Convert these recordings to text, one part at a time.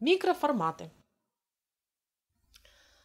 Микроформаты.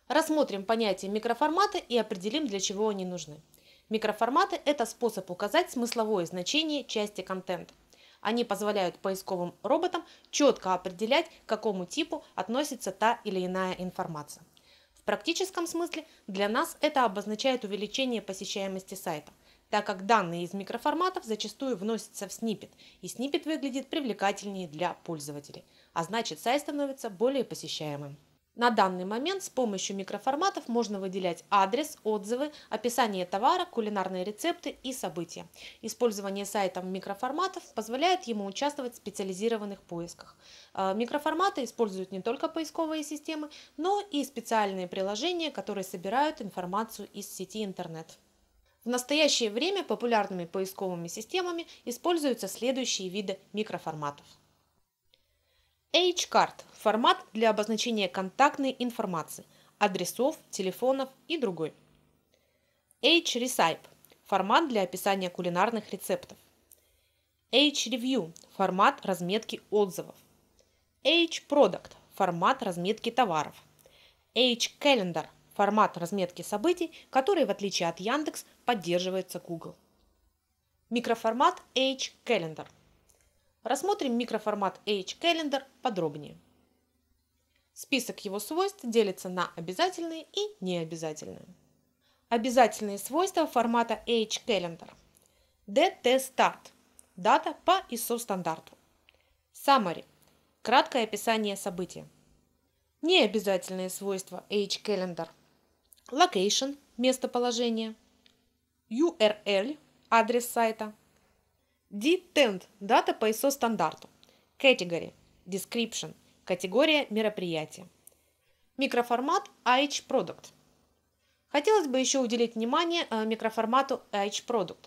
Рассмотрим понятие микроформаты и определим, для чего они нужны. Микроформаты – это способ указать смысловое значение части контента. Они позволяют поисковым роботам четко определять, к какому типу относится та или иная информация. В практическом смысле для нас это обозначает увеличение посещаемости сайта – так как данные из микроформатов зачастую вносятся в снипет, и снипет выглядит привлекательнее для пользователей, а значит сайт становится более посещаемым. На данный момент с помощью микроформатов можно выделять адрес, отзывы, описание товара, кулинарные рецепты и события. Использование сайтом микроформатов позволяет ему участвовать в специализированных поисках. Э, микроформаты используют не только поисковые системы, но и специальные приложения, которые собирают информацию из сети интернет. В настоящее время популярными поисковыми системами используются следующие виды микроформатов. H-карт – формат для обозначения контактной информации, адресов, телефонов и другой. H-recipe – формат для описания кулинарных рецептов. H-review – формат разметки отзывов. H-product – формат разметки товаров. H-calendar – формат разметки событий, который, в отличие от Яндекс, поддерживается Google. Микроформат H-Calendar. Рассмотрим микроформат H-Calendar подробнее. Список его свойств делится на обязательные и необязательные. Обязательные свойства формата H-Calendar. DT-Start – дата по ISO стандарту. Summary – краткое описание события. Необязательные свойства H-Calendar – location – местоположение, URL – адрес сайта, D-Tend дата по ISO стандарту, category – description – категория мероприятия, микроформат IH Product. Хотелось бы еще уделить внимание э, микроформату IH Product.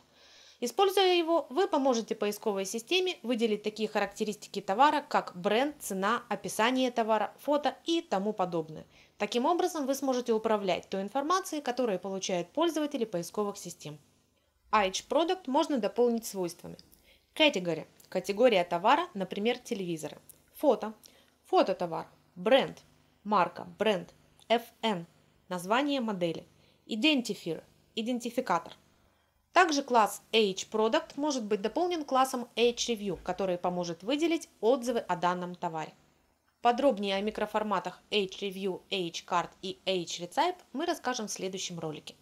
Используя его, вы поможете поисковой системе выделить такие характеристики товара, как бренд, цена, описание товара, фото и тому подобное. Таким образом, вы сможете управлять той информацией, которую получают пользователи поисковых систем. IH Product можно дополнить свойствами. Category – категория товара, например, телевизора. Фото – фото товар, Бренд – марка, бренд. FN – название модели. Identifier – идентификатор – также класс H-Product может быть дополнен классом H-Review, который поможет выделить отзывы о данном товаре. Подробнее о микроформатах H-Review, H-Card и H-Recipe мы расскажем в следующем ролике.